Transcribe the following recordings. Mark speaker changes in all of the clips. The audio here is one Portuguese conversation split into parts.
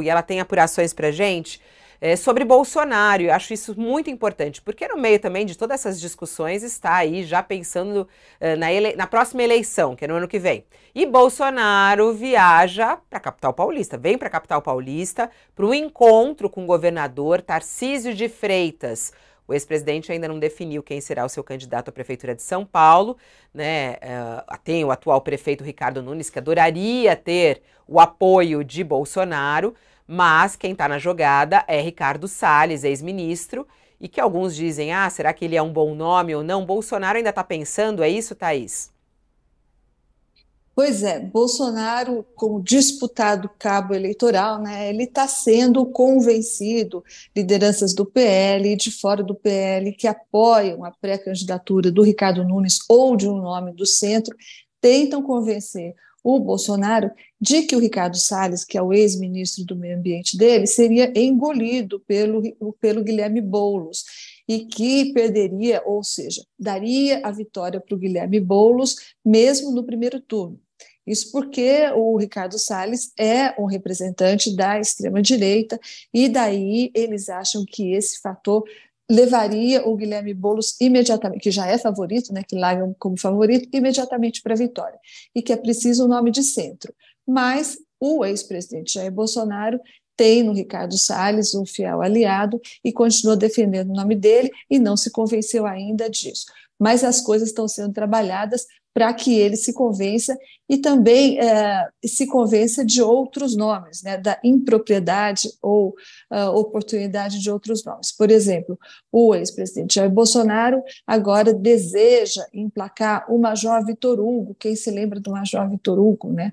Speaker 1: e ela tem apurações para gente é, sobre Bolsonaro. Eu acho isso muito importante, porque no meio também de todas essas discussões está aí já pensando é, na, ele na próxima eleição, que é no ano que vem. E Bolsonaro viaja para a capital paulista, vem para a capital paulista para o encontro com o governador Tarcísio de Freitas o ex-presidente ainda não definiu quem será o seu candidato à prefeitura de São Paulo. Né? Uh, tem o atual prefeito Ricardo Nunes, que adoraria ter o apoio de Bolsonaro, mas quem está na jogada é Ricardo Salles, ex-ministro, e que alguns dizem: ah, será que ele é um bom nome ou não? Bolsonaro ainda está pensando, é isso, Thaís?
Speaker 2: Pois é, Bolsonaro, como disputado cabo eleitoral, né, ele está sendo convencido, lideranças do PL e de fora do PL que apoiam a pré-candidatura do Ricardo Nunes ou de um nome do centro, tentam convencer o Bolsonaro de que o Ricardo Salles, que é o ex-ministro do meio ambiente dele, seria engolido pelo, pelo Guilherme Boulos e que perderia, ou seja, daria a vitória para o Guilherme Boulos, mesmo no primeiro turno. Isso porque o Ricardo Salles é um representante da extrema-direita, e daí eles acham que esse fator levaria o Guilherme Boulos imediatamente, que já é favorito, né, que larga como favorito, imediatamente para a vitória, e que é preciso o um nome de centro. Mas o ex-presidente Jair Bolsonaro tem no Ricardo Salles um fiel aliado e continua defendendo o nome dele e não se convenceu ainda disso. Mas as coisas estão sendo trabalhadas para que ele se convença e também é, se convença de outros nomes, né, da impropriedade ou uh, oportunidade de outros nomes. Por exemplo, o ex-presidente Jair Bolsonaro agora deseja emplacar o Major Vitor Hugo, quem se lembra do Major Vitor Hugo, né,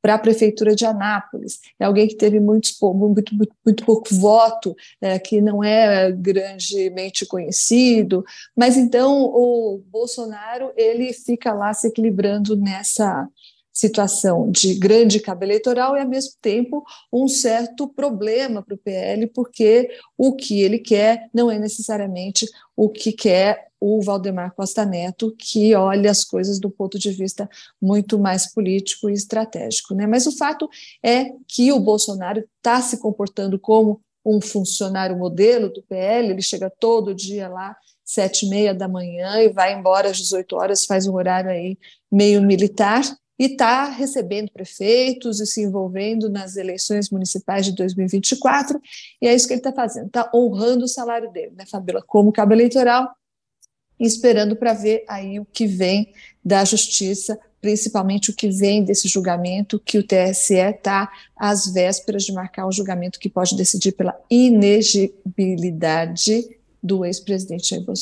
Speaker 2: para a prefeitura de Anápolis. É alguém que teve muitos, muito, muito, muito pouco voto, é, que não é grandemente conhecido, mas então o Bolsonaro ele fica lá se equilibrando nessa situação de grande cabo eleitoral e, ao mesmo tempo, um certo problema para o PL, porque o que ele quer não é necessariamente o que quer o Valdemar Costa Neto, que olha as coisas do ponto de vista muito mais político e estratégico. Né? Mas o fato é que o Bolsonaro está se comportando como um funcionário modelo do PL, ele chega todo dia lá, sete e meia da manhã, e vai embora às 18 horas, faz um horário aí meio militar, e está recebendo prefeitos e se envolvendo nas eleições municipais de 2024, e é isso que ele está fazendo, está honrando o salário dele, né, Fabíola? Como cabo eleitoral, esperando para ver aí o que vem da justiça, principalmente o que vem desse julgamento que o TSE está às vésperas de marcar um julgamento que pode decidir pela inegibilidade do ex-presidente Jair Bolsonaro.